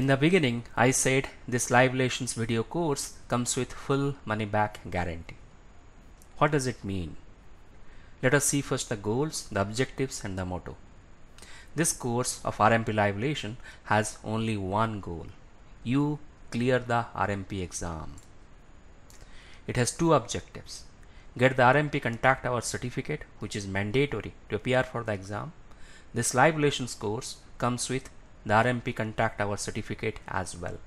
In the beginning, I said this live relations video course comes with full money back guarantee. What does it mean? Let us see first the goals, the objectives and the motto. This course of RMP Live Relation has only one goal. You clear the RMP exam. It has two objectives. Get the RMP contact hour certificate which is mandatory to appear for the exam. This live relations course comes with the RMP contact our certificate as well.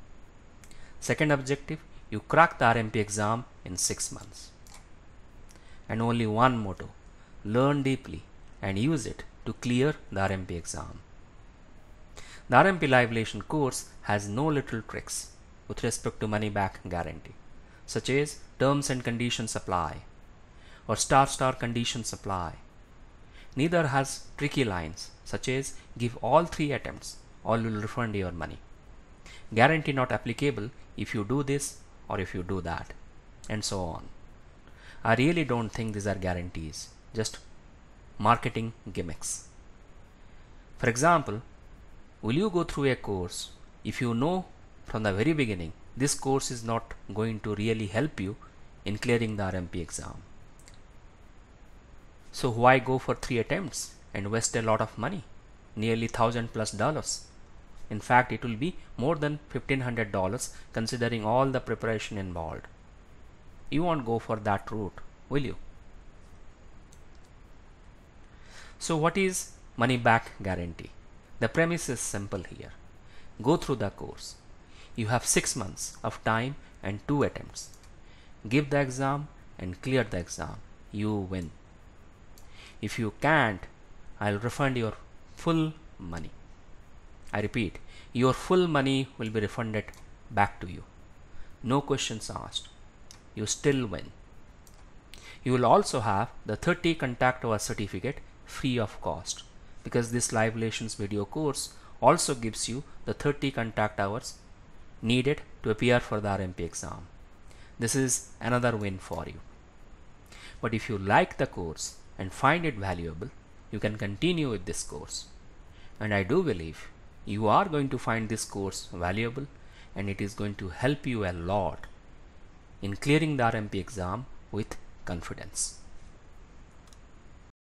Second objective, you crack the RMP exam in 6 months. And only one motto, learn deeply and use it to clear the RMP exam. The RMP Live Relation course has no little tricks with respect to money back guarantee, such as terms and conditions apply or star star conditions apply. Neither has tricky lines such as give all three attempts or will refund your money. Guarantee not applicable if you do this or if you do that and so on. I really don't think these are guarantees, just marketing gimmicks. For example, will you go through a course if you know from the very beginning this course is not going to really help you in clearing the RMP exam? So why go for three attempts and waste a lot of money? nearly thousand plus dollars. In fact, it will be more than $1,500 considering all the preparation involved. You won't go for that route, will you? So what is money back guarantee? The premise is simple here. Go through the course. You have 6 months of time and 2 attempts. Give the exam and clear the exam. You win. If you can't, I'll refund your full money. I repeat, your full money will be refunded back to you. No questions asked. You still win. You will also have the 30 contact hour certificate free of cost because this live relations video course also gives you the 30 contact hours needed to appear for the RMP exam. This is another win for you. But if you like the course and find it valuable, you can continue with this course. And I do believe you are going to find this course valuable and it is going to help you a lot in clearing the RMP exam with confidence.